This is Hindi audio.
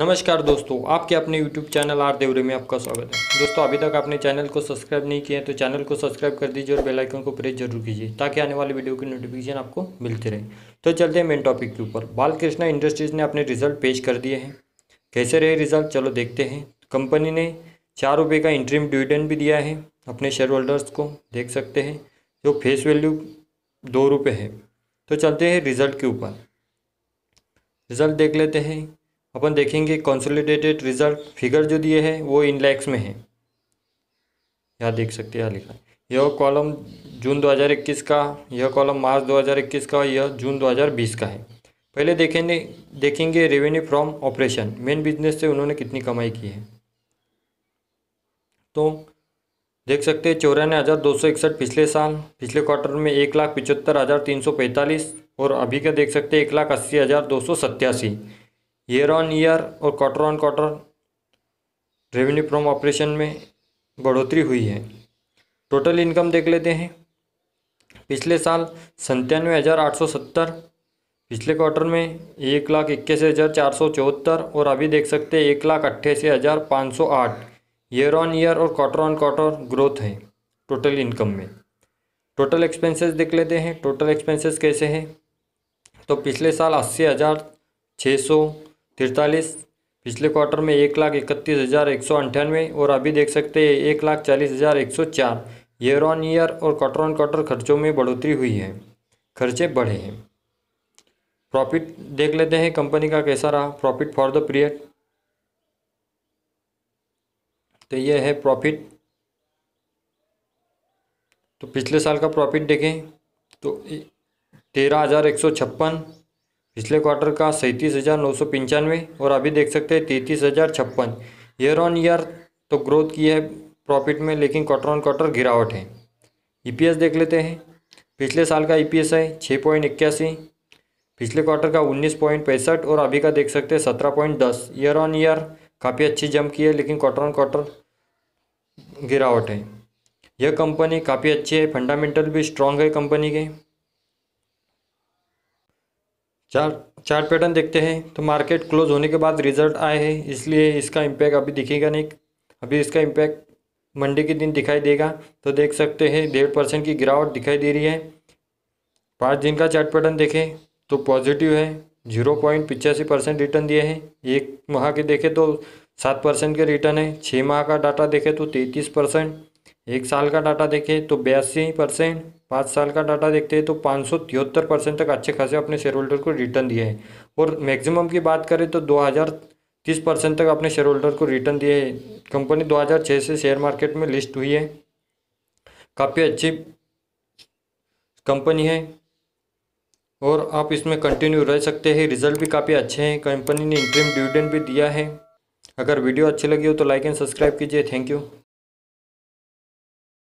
नमस्कार दोस्तों आपके अपने YouTube चैनल आर देवरे में आपका स्वागत है दोस्तों अभी तक आपने चैनल को सब्सक्राइब नहीं किया है तो चैनल को सब्सक्राइब कर दीजिए और बेल आइकन को प्रेस जरूर कीजिए ताकि आने वाले वीडियो की नोटिफिकेशन आपको मिलती रहे तो चलते हैं मेन टॉपिक के ऊपर बालकृष्णा इंडस्ट्रीज ने अपने रिजल्ट पेश कर दिए हैं कैसे रहे रिजल्ट चलो देखते हैं कंपनी ने चार रुपये का इंट्रीम डिविडेंड भी दिया है अपने शेयर होल्डर्स को देख सकते हैं जो फेस वैल्यू दो रुपये है तो चलते हैं रिजल्ट के ऊपर रिजल्ट देख लेते हैं अपन देखेंगे कंसोलिडेटेड रिजल्ट फिगर जो दिए हैं वो इन लैक्स में है यहाँ देख सकते हैं यहाँ लिखा यह कॉलम जून 2021 का यह कॉलम मार्च 2021 का यह जून 2020 का है पहले देखेंगे देखेंगे revenue from operation main business से उन्होंने कितनी कमाई की है तो देख सकते हैं चौरानवे हज़ार दो सौ इकसठ पिछले साल पिछले क्वार्टर में एक लाख पिचहत्तर हज़ार तीन सौ पैंतालीस और अभी का देख सकते हैं एक लाख अस्सी हज़ार दो सौ सत्तासी ईयर ऑन ईयर और quarter on quarter revenue from operation में बढ़ोतरी हुई है टोटल इनकम देख लेते हैं पिछले साल संतानवे हज़ार आठ सौ सत्तर पिछले क्वार्टर में एक लाख इक्कीस हज़ार चार सौ चौहत्तर और अभी देख सकते हैं एक लाख अट्ठासी हज़ार पाँच सौ आठ ईयर ऑन ईयर और क्वार्टर ऑन क्वार्टर ग्रोथ है टोटल इनकम में टोटल एक्सपेंसेस देख लेते हैं टोटल एक्सपेंसेस कैसे हैं तो पिछले साल अस्सी हज़ार छः सौ तिरतालीस पिछले क्वार्टर में एक लाख इकतीस हज़ार एक सौ अंठानवे और अभी देख सकते हैं एक लाख चालीस हज़ार एक सौ चार ईयर ऑन ईयर और क्वार्टर ऑन क्वार्टर खर्चों में बढ़ोतरी हुई है खर्चे बढ़े हैं प्रॉफिट देख लेते हैं कंपनी का कैसा रहा प्रॉफिट फॉर द पीरियड तो ये है प्रॉफिट तो पिछले साल का प्रॉफिट देखें तो तेरह हज़ार एक सौ छप्पन पिछले क्वार्टर का सैंतीस हज़ार नौ सौ पंचानवे और अभी देख सकते हैं तैंतीस हज़ार छप्पन ईयर ऑन ईयर तो ग्रोथ की है प्रॉफिट में लेकिन क्वार्टर ऑन क्वार्टर गिरावट है ईपीएस e देख लेते हैं पिछले साल का ईपीएस e है छः पॉइंट इक्यासी पिछले क्वार्टर का उन्नीस पॉइंट पैंसठ और अभी का देख सकते हैं सत्रह पॉइंट दस ईयर ऑन ईयर काफ़ी अच्छी जम की है लेकिन क्वार्टर ऑन क्वार्टर गिरावट है यह कंपनी काफ़ी अच्छी है फंडामेंटल भी स्ट्रांग है कंपनी के चार चार पैटर्न देखते हैं तो मार्केट क्लोज होने के बाद रिजल्ट आए हैं इसलिए इसका इम्पैक्ट अभी दिखेगा नहीं अभी इसका इम्पैक्ट मंडे के दिन दिखाई देगा तो देख सकते हैं डेढ़ परसेंट की गिरावट दिखाई दे रही है पाँच दिन का चार्ट पैटर्न देखें तो पॉजिटिव है जीरो पॉइंट पिचासी परसेंट रिटर्न दिए हैं एक माह के देखें तो सात परसेंट के रिटर्न है छः माह का डाटा देखें तो तैंतीस परसेंट एक साल का डाटा देखें तो बयासी परसेंट पाँच साल का डाटा देखते हैं तो पाँच सौ तिहत्तर परसेंट तक अच्छे खासे अपने शेयर होल्डर को रिटर्न दिए हैं और मैक्सिमम की बात करें तो दो हज़ार तीस परसेंट तक अपने शेयर होल्डर को रिटर्न दिए हैं कंपनी दो हज़ार छः से शेयर मार्केट में लिस्ट हुई है काफ़ी अच्छी कंपनी है और आप इसमें कंटिन्यू रह सकते हैं रिजल्ट भी काफ़ी अच्छे हैं कंपनी ने इंटरम डिविडेंड भी दिया है अगर वीडियो अच्छी लगी हो तो लाइक एंड सब्सक्राइब कीजिए थैंक यू